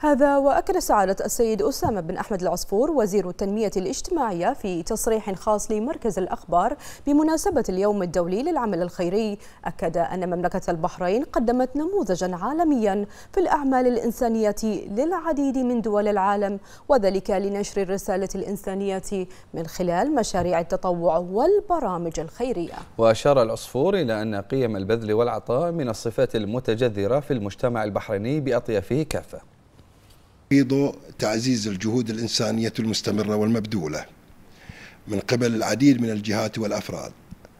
هذا وأكد سعادة السيد أسامة بن أحمد العصفور وزير التنمية الاجتماعية في تصريح خاص لمركز الأخبار بمناسبة اليوم الدولي للعمل الخيري أكد أن مملكة البحرين قدمت نموذجا عالميا في الأعمال الإنسانية للعديد من دول العالم وذلك لنشر الرسالة الإنسانية من خلال مشاريع التطوع والبرامج الخيرية وأشار العصفور إلى أن قيم البذل والعطاء من الصفات المتجذرة في المجتمع البحريني بأطيافه كافة ضوء تعزيز الجهود الإنسانية المستمرة والمبذولة من قبل العديد من الجهات والأفراد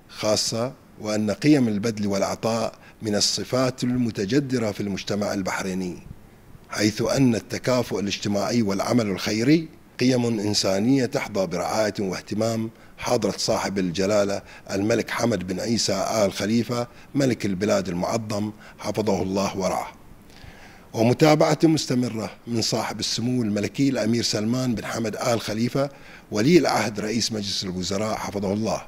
خاصة وأن قيم البذل والعطاء من الصفات المتجدرة في المجتمع البحريني حيث أن التكافؤ الاجتماعي والعمل الخيري قيم إنسانية تحظى برعاية واهتمام حضرة صاحب الجلالة الملك حمد بن عيسى آل خليفة ملك البلاد المعظم حفظه الله ورعاه ومتابعة مستمرة من صاحب السمو الملكي الأمير سلمان بن حمد آل خليفة ولي العهد رئيس مجلس الوزراء حفظه الله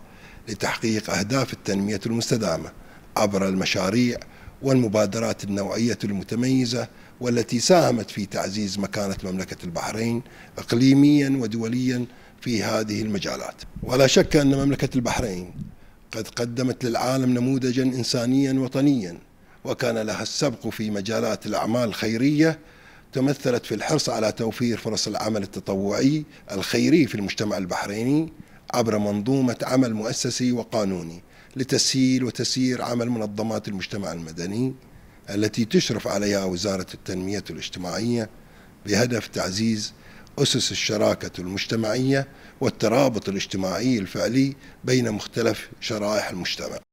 لتحقيق أهداف التنمية المستدامة عبر المشاريع والمبادرات النوعية المتميزة والتي ساهمت في تعزيز مكانة مملكة البحرين إقليميا ودوليا في هذه المجالات ولا شك أن مملكة البحرين قد قدمت للعالم نموذجا إنسانيا وطنيا وكان لها السبق في مجالات الأعمال الخيرية تمثلت في الحرص على توفير فرص العمل التطوعي الخيري في المجتمع البحريني عبر منظومة عمل مؤسسي وقانوني لتسهيل وتسيير عمل منظمات المجتمع المدني التي تشرف عليها وزارة التنمية الاجتماعية بهدف تعزيز أسس الشراكة المجتمعية والترابط الاجتماعي الفعلي بين مختلف شرائح المجتمع